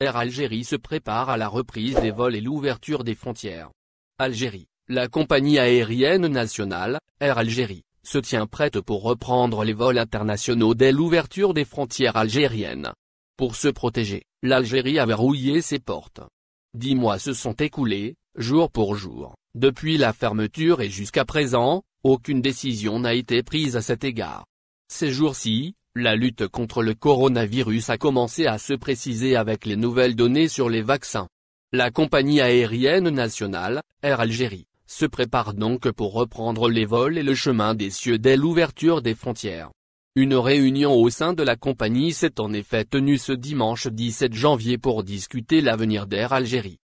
Air Algérie se prépare à la reprise des vols et l'ouverture des frontières. Algérie. La compagnie aérienne nationale, Air Algérie, se tient prête pour reprendre les vols internationaux dès l'ouverture des frontières algériennes. Pour se protéger, l'Algérie a verrouillé ses portes. Dix mois se sont écoulés, jour pour jour, depuis la fermeture et jusqu'à présent, aucune décision n'a été prise à cet égard. Ces jours-ci, la lutte contre le coronavirus a commencé à se préciser avec les nouvelles données sur les vaccins. La compagnie aérienne nationale, Air Algérie, se prépare donc pour reprendre les vols et le chemin des cieux dès l'ouverture des frontières. Une réunion au sein de la compagnie s'est en effet tenue ce dimanche 17 janvier pour discuter l'avenir d'Air Algérie.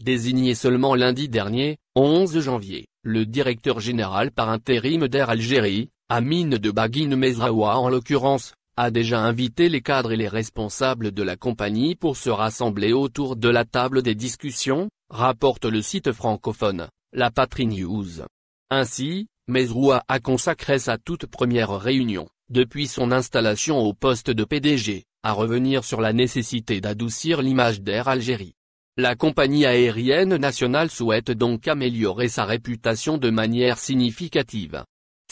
Désignée seulement lundi dernier, 11 janvier, le directeur général par intérim d'Air Algérie, Amine de Baguine Mezraoua en l'occurrence, a déjà invité les cadres et les responsables de la compagnie pour se rassembler autour de la table des discussions, rapporte le site francophone, La Patrie News. Ainsi, Mezroua a consacré sa toute première réunion, depuis son installation au poste de PDG, à revenir sur la nécessité d'adoucir l'image d'Air Algérie. La compagnie aérienne nationale souhaite donc améliorer sa réputation de manière significative.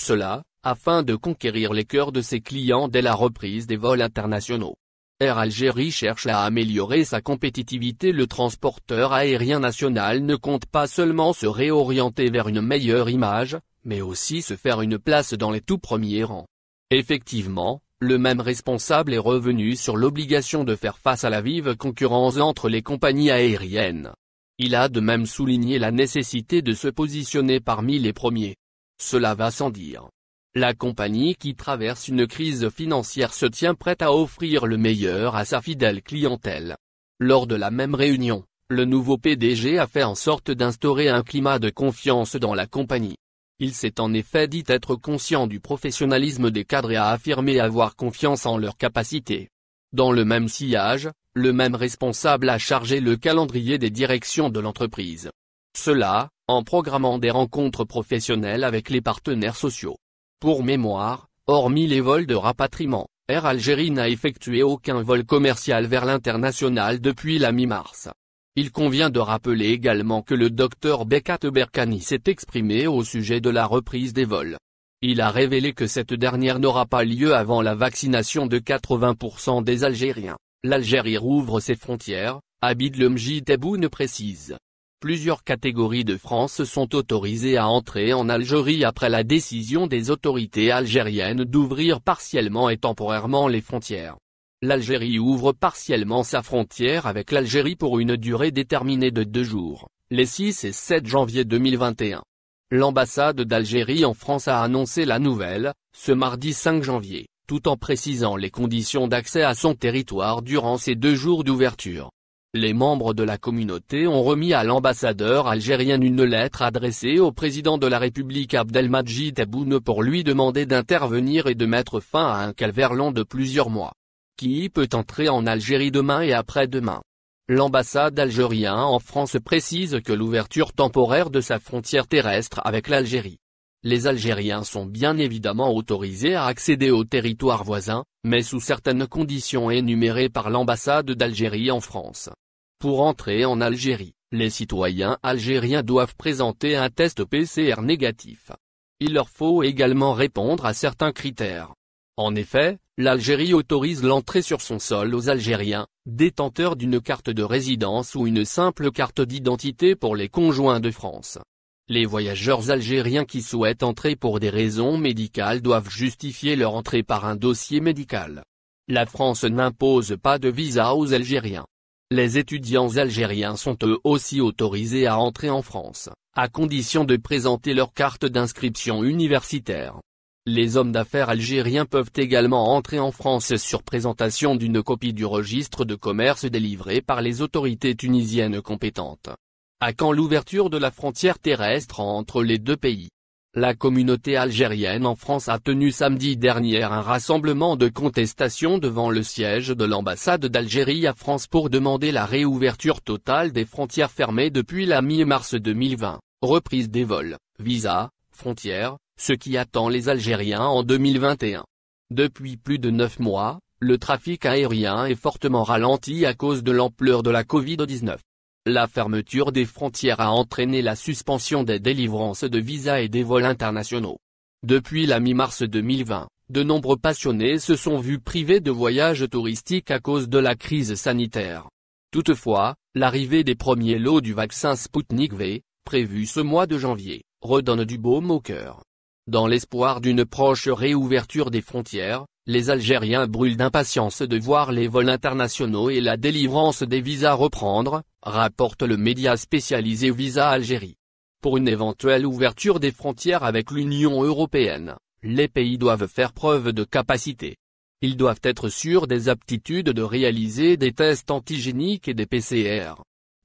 Cela, afin de conquérir les cœurs de ses clients dès la reprise des vols internationaux. Air Algérie cherche à améliorer sa compétitivité Le transporteur aérien national ne compte pas seulement se réorienter vers une meilleure image, mais aussi se faire une place dans les tout premiers rangs. Effectivement, le même responsable est revenu sur l'obligation de faire face à la vive concurrence entre les compagnies aériennes. Il a de même souligné la nécessité de se positionner parmi les premiers. Cela va sans dire. La compagnie qui traverse une crise financière se tient prête à offrir le meilleur à sa fidèle clientèle. Lors de la même réunion, le nouveau PDG a fait en sorte d'instaurer un climat de confiance dans la compagnie. Il s'est en effet dit être conscient du professionnalisme des cadres et a affirmé avoir confiance en leurs capacités. Dans le même sillage, le même responsable a chargé le calendrier des directions de l'entreprise. Cela, en programmant des rencontres professionnelles avec les partenaires sociaux. Pour mémoire, hormis les vols de rapatriement, Air Algérie n'a effectué aucun vol commercial vers l'international depuis la mi-mars. Il convient de rappeler également que le docteur Bekat Berkani s'est exprimé au sujet de la reprise des vols. Il a révélé que cette dernière n'aura pas lieu avant la vaccination de 80% des Algériens. L'Algérie rouvre ses frontières, Abid Lemji Tebboune précise. Plusieurs catégories de France sont autorisées à entrer en Algérie après la décision des autorités algériennes d'ouvrir partiellement et temporairement les frontières l'Algérie ouvre partiellement sa frontière avec l'Algérie pour une durée déterminée de deux jours, les 6 et 7 janvier 2021. L'ambassade d'Algérie en France a annoncé la nouvelle, ce mardi 5 janvier, tout en précisant les conditions d'accès à son territoire durant ces deux jours d'ouverture. Les membres de la communauté ont remis à l'ambassadeur algérien une lettre adressée au président de la République Abdelmadjid Aboune pour lui demander d'intervenir et de mettre fin à un calvaire long de plusieurs mois qui peut entrer en Algérie demain et après-demain. L'ambassade algérienne en France précise que l'ouverture temporaire de sa frontière terrestre avec l'Algérie. Les Algériens sont bien évidemment autorisés à accéder au territoire voisins, mais sous certaines conditions énumérées par l'ambassade d'Algérie en France. Pour entrer en Algérie, les citoyens algériens doivent présenter un test PCR négatif. Il leur faut également répondre à certains critères. En effet, l'Algérie autorise l'entrée sur son sol aux Algériens, détenteurs d'une carte de résidence ou une simple carte d'identité pour les conjoints de France. Les voyageurs algériens qui souhaitent entrer pour des raisons médicales doivent justifier leur entrée par un dossier médical. La France n'impose pas de visa aux Algériens. Les étudiants algériens sont eux aussi autorisés à entrer en France, à condition de présenter leur carte d'inscription universitaire. Les hommes d'affaires algériens peuvent également entrer en France sur présentation d'une copie du registre de commerce délivré par les autorités tunisiennes compétentes. À quand l'ouverture de la frontière terrestre entre les deux pays La communauté algérienne en France a tenu samedi dernier un rassemblement de contestation devant le siège de l'ambassade d'Algérie à France pour demander la réouverture totale des frontières fermées depuis la mi-mars 2020, reprise des vols, Visa frontières, ce qui attend les Algériens en 2021. Depuis plus de 9 mois, le trafic aérien est fortement ralenti à cause de l'ampleur de la Covid-19. La fermeture des frontières a entraîné la suspension des délivrances de visas et des vols internationaux. Depuis la mi-mars 2020, de nombreux passionnés se sont vus privés de voyages touristiques à cause de la crise sanitaire. Toutefois, l'arrivée des premiers lots du vaccin Sputnik V, prévu ce mois de janvier, redonne du baume au cœur. Dans l'espoir d'une proche réouverture des frontières, les Algériens brûlent d'impatience de voir les vols internationaux et la délivrance des visas reprendre, rapporte le média spécialisé Visa Algérie. Pour une éventuelle ouverture des frontières avec l'Union européenne, les pays doivent faire preuve de capacité. Ils doivent être sûrs des aptitudes de réaliser des tests antigéniques et des PCR.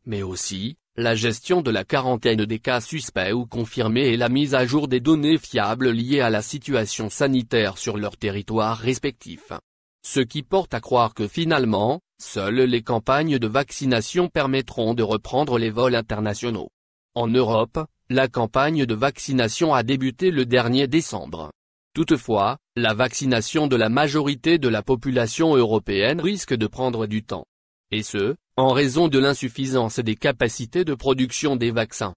Mais aussi, la gestion de la quarantaine des cas suspects ou confirmés et la mise à jour des données fiables liées à la situation sanitaire sur leur territoire respectif. Ce qui porte à croire que finalement, seules les campagnes de vaccination permettront de reprendre les vols internationaux. En Europe, la campagne de vaccination a débuté le dernier décembre. Toutefois, la vaccination de la majorité de la population européenne risque de prendre du temps et ce, en raison de l'insuffisance des capacités de production des vaccins.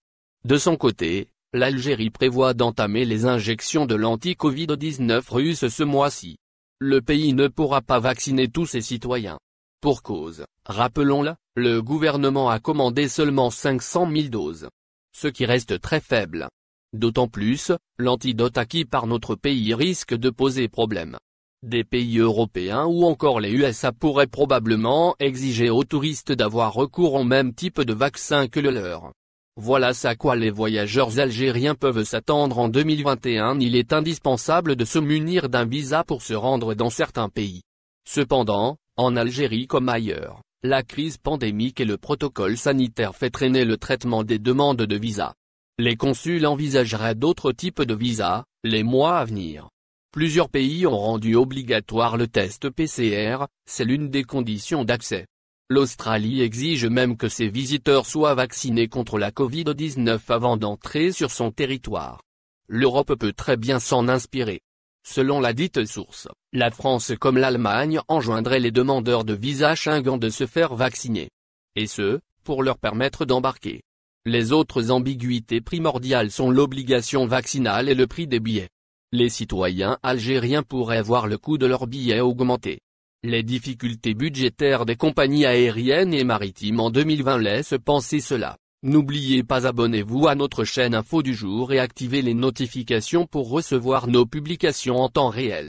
De son côté, l'Algérie prévoit d'entamer les injections de l'anti-Covid-19 russe ce mois-ci. Le pays ne pourra pas vacciner tous ses citoyens. Pour cause, rappelons-le, le gouvernement a commandé seulement 500 000 doses. Ce qui reste très faible. D'autant plus, l'antidote acquis par notre pays risque de poser problème des pays européens ou encore les USA pourraient probablement exiger aux touristes d'avoir recours au même type de vaccin que le leur. Voilà à quoi les voyageurs algériens peuvent s'attendre en 2021 il est indispensable de se munir d'un visa pour se rendre dans certains pays. Cependant, en Algérie comme ailleurs, la crise pandémique et le protocole sanitaire fait traîner le traitement des demandes de visa. Les consuls envisageraient d'autres types de visas, les mois à venir. Plusieurs pays ont rendu obligatoire le test PCR, c'est l'une des conditions d'accès. L'Australie exige même que ses visiteurs soient vaccinés contre la Covid-19 avant d'entrer sur son territoire. L'Europe peut très bien s'en inspirer. Selon la dite source, la France comme l'Allemagne enjoindraient les demandeurs de visa Schengen de se faire vacciner. Et ce, pour leur permettre d'embarquer. Les autres ambiguïtés primordiales sont l'obligation vaccinale et le prix des billets les citoyens algériens pourraient voir le coût de leurs billets augmenter. Les difficultés budgétaires des compagnies aériennes et maritimes en 2020 laissent penser cela. N'oubliez pas abonnez-vous à notre chaîne info du jour et activez les notifications pour recevoir nos publications en temps réel.